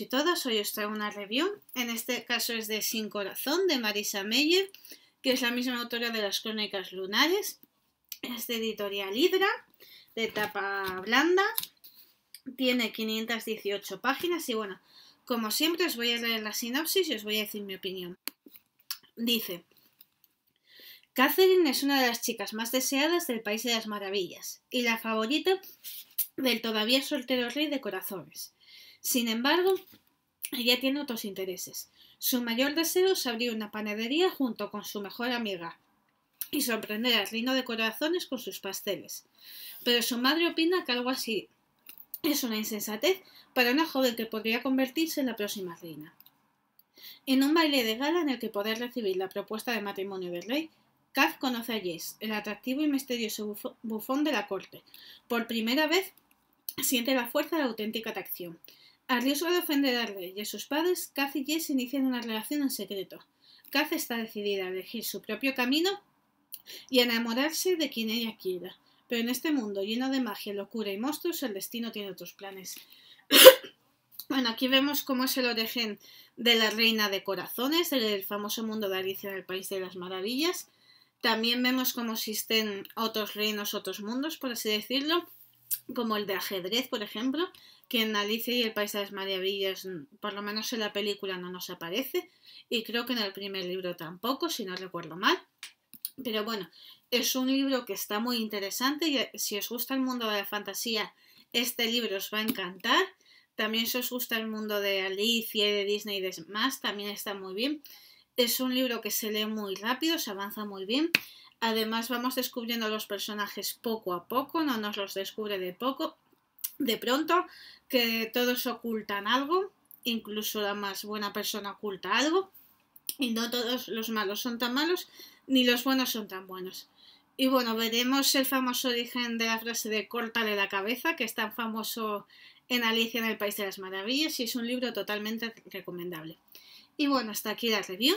y todas, hoy os traigo una review, en este caso es de Sin Corazón, de Marisa Meyer, que es la misma autora de las Crónicas Lunares, es de editorial Hidra de tapa blanda, tiene 518 páginas y bueno, como siempre os voy a leer la sinopsis y os voy a decir mi opinión. Dice, Catherine es una de las chicas más deseadas del País de las Maravillas y la favorita del todavía soltero rey de corazones. Sin embargo, ella tiene otros intereses. Su mayor deseo es abrir una panadería junto con su mejor amiga y sorprender al reino de corazones con sus pasteles. Pero su madre opina que algo así es una insensatez para una joven que podría convertirse en la próxima reina. En un baile de gala en el que poder recibir la propuesta de matrimonio del rey, Kaz conoce a Jess, el atractivo y misterioso bufón de la corte. Por primera vez siente la fuerza de la auténtica atracción. A riesgo de ofender al rey y a sus padres, Kath y Jess inician una relación en secreto. Kath está decidida a elegir su propio camino y a enamorarse de quien ella quiera. Pero en este mundo lleno de magia, locura y monstruos, el destino tiene otros planes. bueno, aquí vemos cómo es el origen de la reina de corazones, del famoso mundo de Alicia el País de las Maravillas. También vemos cómo existen otros reinos, otros mundos, por así decirlo como el de ajedrez, por ejemplo, que en Alicia y el País de las Maravillas, mm, por lo menos en la película, no nos aparece, y creo que en el primer libro tampoco, si no recuerdo mal. Pero bueno, es un libro que está muy interesante y eh, si os gusta el mundo de la fantasía, este libro os va a encantar. También si os gusta el mundo de Alicia y de Disney y demás, también está muy bien. Es un libro que se lee muy rápido, se avanza muy bien Además, vamos descubriendo los personajes poco a poco, no nos los descubre de poco, de pronto, que todos ocultan algo, incluso la más buena persona oculta algo, y no todos los malos son tan malos, ni los buenos son tan buenos. Y bueno, veremos el famoso origen de la frase de córtale la cabeza, que es tan famoso en Alicia en el País de las Maravillas, y es un libro totalmente recomendable. Y bueno, hasta aquí la review.